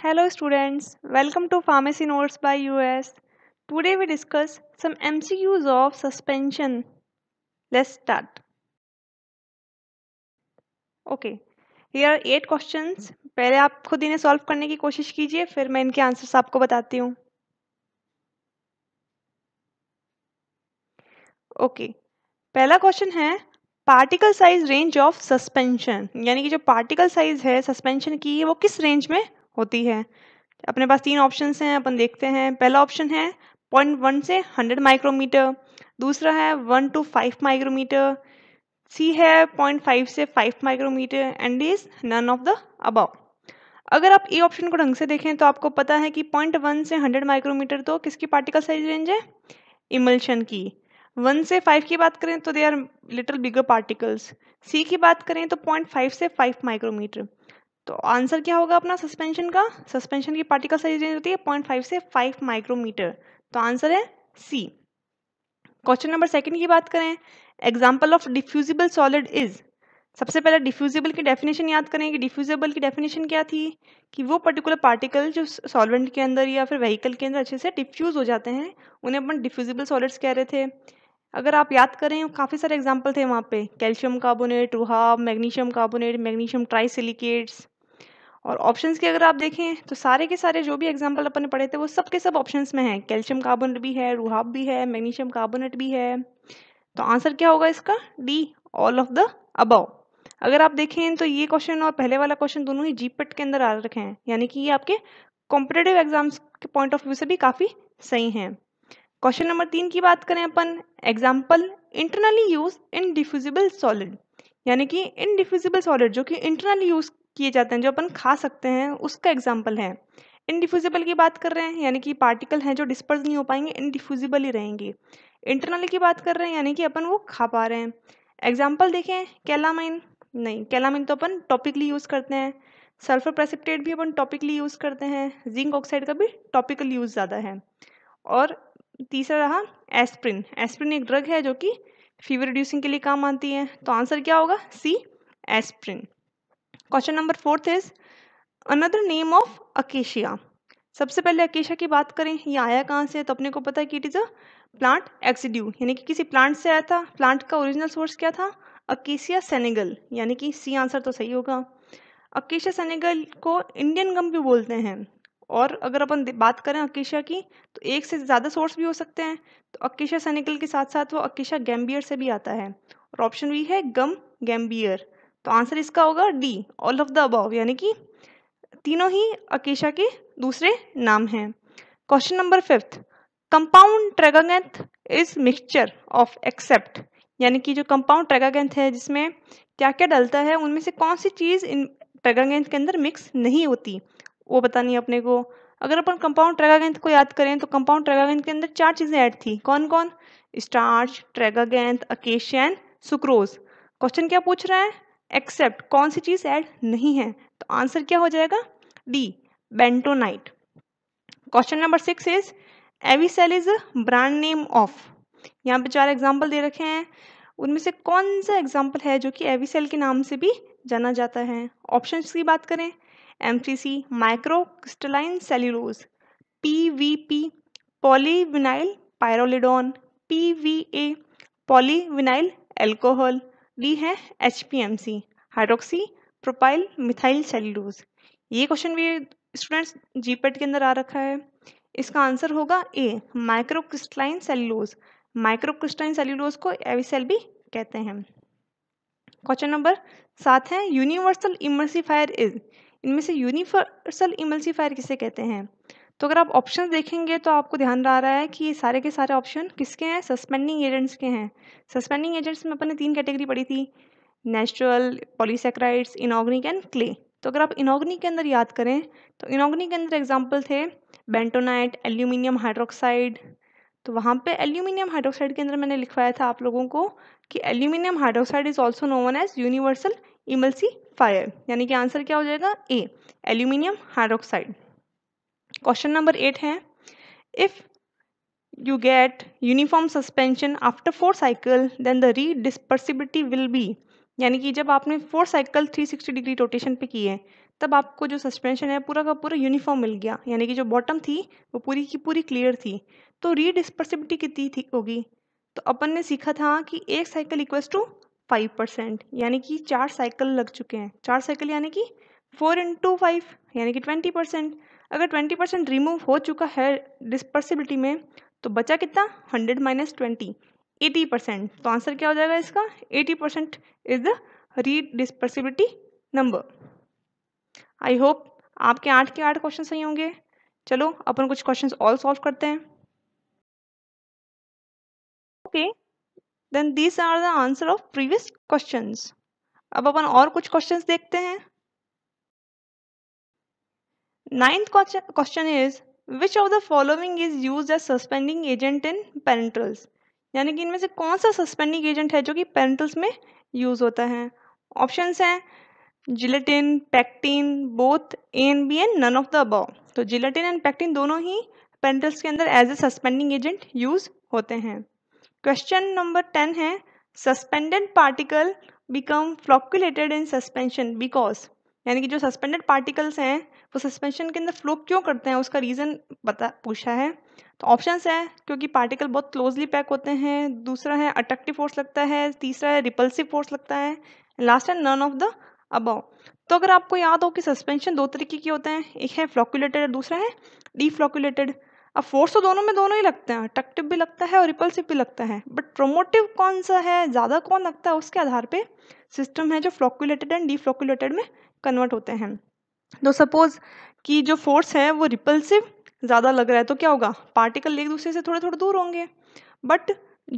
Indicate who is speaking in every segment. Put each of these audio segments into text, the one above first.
Speaker 1: Hello students, welcome to Pharmacy Notes by US. Today we discuss some MCQs of suspension. Let's start. Okay, here are eight questions. पहले आप खुद इन्हें solve करने की कोशिश कीजिए फिर मैं इनके आंसर्स आपको बताती हूँ ओके okay. पहला क्वेश्चन है particle size range of suspension यानी कि जो पार्टिकल साइज है सस्पेंशन की वो किस रेंज में होती है अपने पास तीन ऑप्शन हैं अपन देखते हैं पहला ऑप्शन है पॉइंट वन से हंड्रेड माइक्रोमीटर दूसरा है one two five micrometer C है पॉइंट फाइव से five micrometer and is none of the above अगर आप ए ऑप्शन को ढंग से देखें तो आपको पता है कि पॉइंट वन से हंड्रेड माइक्रोमीटर तो किसकी पार्टिकल साइज रेंज है इमल्शन की वन से फाइव की बात करें तो they are little bigger particles C की बात करें तो पॉइंट फाइव से फाइव माइक्रोमीटर तो आंसर क्या होगा अपना सस्पेंशन का सस्पेंशन की पार्टिकल साइज रेंज होती है पॉइंट फाइव से फाइव माइक्रोमीटर तो आंसर है सी क्वेश्चन नंबर सेकंड की बात करें example of diffusible solid is सबसे पहले डिफ्यूजिबल की डेफिनेशन याद करें कि डिफ्यूजिबल की डेफिनेशन क्या थी कि वो पर्टिकुलर पार्टिकल जो सॉल्वेंट के अंदर या फिर व्हीकल के अंदर अच्छे से डिफ्यूज़ हो जाते हैं उन्हें अपन डिफ्यूजिबल सॉलिड्स कह रहे थे अगर आप याद करें काफ़ी सारे एग्जाम्पल थे वहाँ पे कैल्शियम कार्बोनेट रूहाब magnesium carbonate magnesium trisilicates और ऑप्शंस की अगर आप देखें तो सारे के सारे जो भी एग्जाम्पल अपन ने पढ़े थे वो सब के सब ऑप्शंस में हैं कैल्शियम कार्बोनेट भी है रूहाब भी है मैग्नीशियम कार्बोनेट भी है तो आंसर क्या होगा इसका D all of the above अगर आप देखें तो ये क्वेश्चन और पहले वाला क्वेश्चन दोनों ही जीपेट के अंदर आ रखे हैं यानी कि ये आपके कॉम्पिटेटिव एग्जाम्स के पॉइंट ऑफ व्यू से भी काफ़ी सही हैं क्वेश्चन नंबर तीन की बात करें अपन example internally use in diffusible solid यानी कि इनडिफ्यूजिबल सॉलिड जो कि इंटरनली यूज किए जाते हैं जो अपन खा सकते हैं उसका एग्जाम्पल है इनडिफ्यूजिबल की बात कर रहे हैं यानी कि पार्टिकल हैं जो डिस्पर्स नहीं हो पाएंगे इनडिफ्यूजिबल ही रहेंगे इंटरनल की बात कर रहे हैं यानी कि अपन वो खा पा रहे हैं एग्जाम्पल देखें कैलामाइन नहीं कैलामिन तो अपन टॉपिकली यूज़ करते हैं सल्फर प्रेसिपिटेट भी अपन टॉपिकली यूज़ करते हैं जिंक ऑक्साइड का भी टॉपिकल यूज़ ज़्यादा है और तीसरा रहा एस्प्रिन एस्प्रिन एक ड्रग है जो कि फीवर रिड्यूसिंग के लिए काम आती है तो आंसर क्या होगा C aspirin question number fourth is another name of acacia सबसे पहले अकेशिया की बात करें ये आया कहाँ से तो अपने को पता है कि it is a plant exudate यानी कि किसी प्लांट से आया था प्लांट का ओरिजिनल सोर्स क्या था अकेशिया सेनेगल यानी कि सी आंसर तो सही होगा अकेशिया सेनेगल को इंडियन गम भी बोलते हैं और अगर अपन बात करें अकेशिया की तो एक से ज़्यादा सोर्स भी हो सकते हैं तो अकेशिया सेनेगल के साथ साथ वो अकेशिया गैम्बियर से भी आता है और ऑप्शन बी है गम गैम्बियर तो आंसर इसका होगा D all of the above यानी कि तीनों ही अकेशा के दूसरे नाम हैं question number fifth compound tragacanth is mixture of except यानी कि जो कंपाउंड ट्रेगागेंथ है जिसमें क्या क्या डलता है उनमें से कौन सी चीज़ इन ट्रेगागेंथ के अंदर मिक्स नहीं होती वो बतानी है अपने को अगर अपन कंपाउंड ट्रेगागेंथ को याद करें तो कंपाउंड ट्रेगागेंथ के अंदर चार चीज़ें ऐड थी कौन कौन starch tragacanth acacia sucrose question क्या पूछ रहा है एक्सेप्ट कौन सी चीज़ ऐड नहीं है तो आंसर क्या हो जाएगा D bentonite question number six is Avicel is brand name of यहाँ पे चार एग्जाम्पल दे रखे हैं उनमें से कौन सा एग्जाम्पल है जो कि एविसेल के नाम से भी जाना जाता है ऑप्शन की बात करें M C C micro crystalline cellulose P V P polyvinyl pyrrolidone P V A polyvinyl alcohol D है H P M C hydroxy propyl methyl cellulose ये क्वेश्चन भी स्टूडेंट्स जीपेट e के अंदर आ रखा है इसका आंसर होगा A microcrystalline cellulose microcrystalline cellulose को एविसेल भी कहते हैं क्वेश्चन नंबर सात है यूनिवर्सल इमर्सीफायर इज इनमें से यूनिवर्सल इमर्सीफायर किसे कहते हैं तो अगर आप ऑप्शन देखेंगे तो आपको ध्यान रहा रहा है कि ये सारे के सारे ऑप्शन किसके हैं सस्पेंडिंग एजेंट्स के हैं सस्पेंडिंग एजेंट्स में अपन ने तीन कैटेगरी पढ़ी थी natural polysaccharides inorganic and clay तो अगर आप इनॉग्निक के अंदर याद करें तो इनॉग्निक के अंदर एग्जाम्पल थे बेंटोनाइट एल्यूमिनियम हाइड्रोक्साइड तो वहाँ पे एल्यूमिनियम हाइड्रोक्साइड के अंदर मैंने लिखवाया था आप लोगों को कि aluminium hydroxide is also known as universal emulsifier यानी कि आंसर क्या हो जाएगा A aluminium hydroxide question number eight है if you get uniform suspension after four cycle then the redispersibility will be यानी कि जब आपने फोर साइकिल 360 डिग्री रोटेशन पे किए तब आपको जो सस्पेंशन है पूरा का पूरा यूनिफॉर्म मिल गया यानी कि जो बॉटम थी वो पूरी की पूरी क्लियर थी तो री डिस्पर्सिबिलिटी कितनी थी होगी तो अपन ने सीखा था कि एक cycle equals to five percent यानी कि चार साइकिल लग चुके हैं चार साइकिल यानी कि फोर इंटू फाइव यानी कि ट्वेंटी परसेंट अगर ट्वेंटी परसेंट रिमूव हो चुका है डिस्पर्सिबिलिटी में तो बचा कितना hundred minus twenty eighty percent तो आंसर क्या हो जाएगा इसका eighty percent is the dispersibility number I hope आपके आठ के आठ क्वेश्चन सही होंगे चलो अपन कुछ क्वेश्चंस और सॉल्व करते हैं okay then these are the answer of previous questions अब अपन और कुछ क्वेश्चंस देखते हैं Ninth question is which of the following is used as suspending agent in parentals? यानी कि इनमें से कौन सा सस्पेंडिंग एजेंट है जो कि पेरेंटल्स में यूज होता है ऑप्शंस हैं gelatin pectin both A and B and none of the above तो जिलेटिन एंड पैक्टिन दोनों ही पेरेंटल्स के अंदर as a suspending agent use होते हैं क्वेश्चन नंबर टेन है suspended particle become flocculated in suspension because यानी कि जो सस्पेंडेड पार्टिकल्स हैं तो सस्पेंशन के अंदर फ्लो क्यों करते हैं उसका रीज़न बता पूछा है तो ऑप्शंस है क्योंकि पार्टिकल बहुत क्लोजली पैक होते हैं दूसरा है अट्रैक्टिव फोर्स लगता है तीसरा है रिपल्सिव फोर्स लगता है लास्ट है नन ऑफ द अबव तो अगर आपको याद हो कि सस्पेंशन दो तरीके के होते हैं एक है फ्लॉकुलेटेड और दूसरा है डीफ्लॉकुलेटेड अब फोर्स तो दोनों में दोनों ही लगते हैं अट्रैक्टिव भी लगता है और रिपल्सिव भी लगता है बट प्रोमोटिव कौन सा है ज़्यादा कौन लगता है उसके आधार पर सिस्टम है जो फ्लॉकुलेटेड एंड डीफ्लॉक्यूलेटेड में कन्वर्ट होते हैं तो सपोज कि जो फोर्स है वो रिपल्सिव ज़्यादा लग रहा है तो क्या होगा पार्टिकल एक दूसरे से थोड़े थोड़े दूर होंगे बट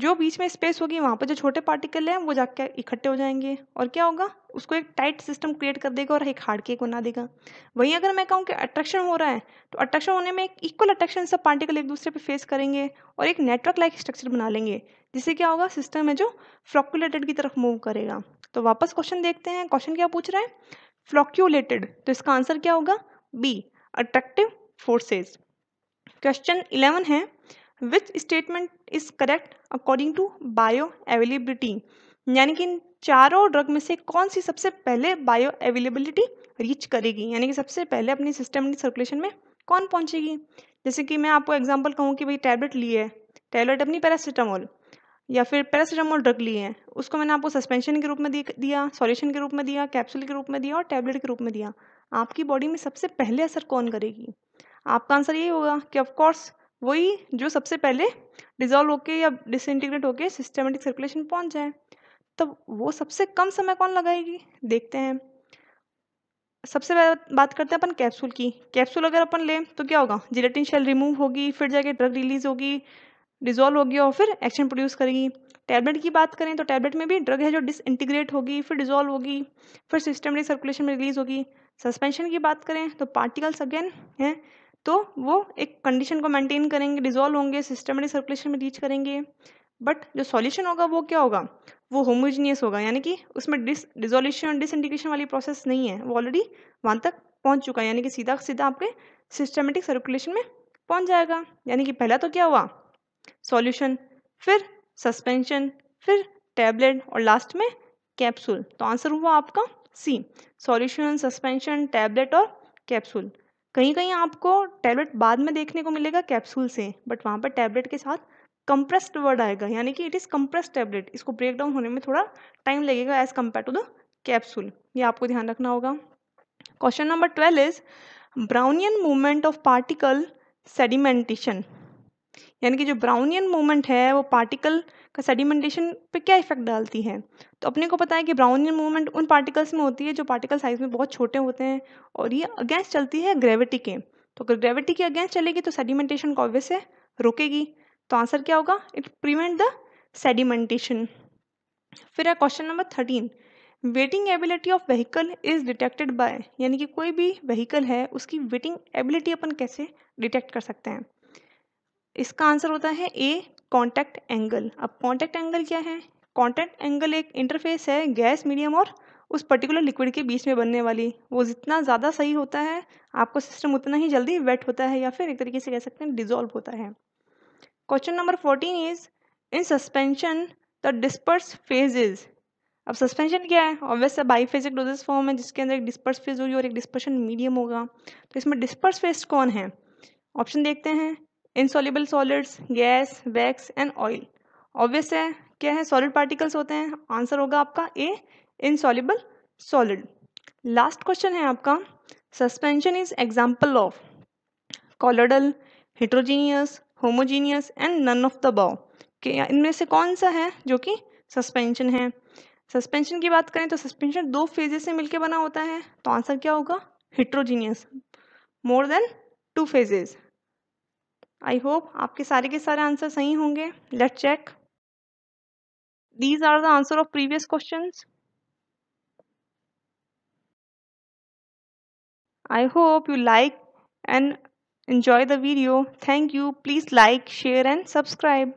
Speaker 1: जो बीच में स्पेस होगी वहाँ पर जो छोटे पार्टिकल हैं वो जाके इकट्ठे हो जाएंगे और क्या होगा उसको एक टाइट सिस्टम क्रिएट कर देगा और एक हार्ड केक बना देगा वहीं अगर मैं कहूँ कि अट्रैक्शन हो रहा है तो अट्रैक्शन होने में एक इक्वल अट्रैक्शन सब पार्टिकल एक दूसरे पे फेस करेंगे और एक नेटवर्क लाइक स्ट्रक्चर बना लेंगे जिससे क्या होगा सिस्टम है जो फ्रॉकुलेटेड की तरफ मूव करेगा तो वापस क्वेश्चन देखते हैं क्वेश्चन क्या पूछ रहा है फ्लॉक्यूलेटेड तो इसका आंसर क्या होगा B attractive forces question eleven है which statement is correct according to bioavailability यानी कि इन चारों ड्रग में से कौन सी सबसे पहले बायो अवेलेबिलिटी रीच करेगी यानी कि सबसे पहले अपनी सिस्टम सर्कुलेशन में कौन पहुंचेगी जैसे कि मैं आपको एग्जांपल कहूँ कि भाई टैबलेट ली है टैबलेट अपनी पैरासीटामोल या फिर पैरासीटामोल ड्रग लिए हैं उसको मैंने आपको सस्पेंशन के रूप में दिया सॉल्यूशन के रूप में दिया कैप्सूल के रूप में दिया और टैबलेट के रूप में दिया आपकी बॉडी में सबसे पहले असर कौन करेगी आपका आंसर यही होगा कि ऑफकोर्स वही जो सबसे पहले डिजॉल्व होके या डिसइंटीग्रेट होके सिस्टमेटिक सर्कुलेशन पहुंच जाए तब वो सबसे कम समय कौन लगाएगी देखते हैं सबसे पहले बात करते हैं अपन कैप्सूल की कैप्सूल अगर अपन लें तो क्या होगा जिलेटिन शेल रिमूव होगी फिर जाके ड्रग रिलीज होगी डिजोल्व होगी और फिर एक्शन प्रोड्यूस करेगी टैबलेट की बात करें तो टैबलेट में भी ड्रग है जो डिसइंटीग्रेट होगी फिर डिजोल्व होगी फिर में सर्कुलेशन में रिलीज होगी सस्पेंशन की बात करें तो पार्टिकल्स अगेन हैं तो वो एक कंडीशन को मेंटेन करेंगे डिजोल्व होंगे में सर्कुलेशन में रीच करेंगे बट जो सॉल्यूशन होगा वो क्या होगा वो होमोजीनियस होगा यानी कि उसमें डिस डिजोल्यूशन डिसइंटीग्रेशन वाली प्रोसेस नहीं है वो ऑलरेडी वहाँ तक पहुँच चुका है यानी कि सीधा सीधा आपके सिस्टमेटिक सर्कुलेशन में पहुँच जाएगा यानी कि पहला तो क्या हुआ सॉल्यूशन फिर सस्पेंशन फिर टैबलेट और लास्ट में कैप्सूल तो आंसर हुआ आपका सी सॉल्यूशन सस्पेंशन टैबलेट और कैप्सूल कहीं कहीं आपको टैबलेट बाद में देखने को मिलेगा कैप्सूल से बट वहाँ पर टैबलेट के साथ कंप्रेस्ड वर्ड आएगा यानी कि इट इज़ कंप्रेस्ड टैबलेट इसको ब्रेक डाउन होने में थोड़ा टाइम लगेगा as compare to the capsule ये आपको ध्यान रखना होगा question number twelve is Brownian movement of particle sedimentation यानी कि जो ब्राउनियन मूवमेंट है वो पार्टिकल का सेडिमेंटेशन पे क्या इफेक्ट डालती है तो अपने को पता है कि ब्राउनियन मूवमेंट उन पार्टिकल्स में होती है जो पार्टिकल साइज में बहुत छोटे होते हैं और ये अगेंस्ट चलती है ग्रेविटी के तो अगर ग्रेविटी के अगेंस्ट चलेगी तो सेडिमेंटेशन को ऑब्वियस है रोकेगी तो आंसर क्या होगा इट प्रिवेंट द सेडिमेंटेशन फिर है question number thirteen wetting ability of vehicle is detected by यानी कि कोई भी व्हीकल है उसकी वेटिंग एबिलिटी अपन कैसे डिटेक्ट कर सकते हैं इसका आंसर होता है ए कॉन्टैक्ट एंगल अब कॉन्टैक्ट एंगल क्या है कॉन्टैक्ट एंगल एक इंटरफेस है गैस मीडियम और उस पर्टिकुलर लिक्विड के बीच में बनने वाली वो जितना ज़्यादा सही होता है आपका सिस्टम उतना ही जल्दी वेट होता है या फिर एक तरीके से कह सकते हैं डिजोल्व होता है question number fourteen is in suspension the disperse phases अब सस्पेंशन क्या है ऑब्वियस से बाईफेजिक डोजेस फॉर्म है जिसके अंदर एक डिस्पर्स फेज होगी और एक डिस्पर्शन मीडियम होगा तो इसमें डिस्पर्स फेज कौन है ऑप्शन देखते हैं insoluble solids gas wax and oil obvious है क्या है सॉलिड पार्टिकल्स होते हैं आंसर होगा आपका A insoluble solid last question है आपका suspension is example of colloidal heterogeneous homogeneous and none of the above कि इनमें से कौन सा है जो कि सस्पेंशन है सस्पेंशन की बात करें तो सस्पेंशन दो फेजेस से मिलकर बना होता है तो आंसर क्या होगा heterogeneous more than two phases I hope आपके सारे के सारे आंसर सही होंगे let check these are the answer of previous question I hope you like and enjoy the video thank you please like share and subscribe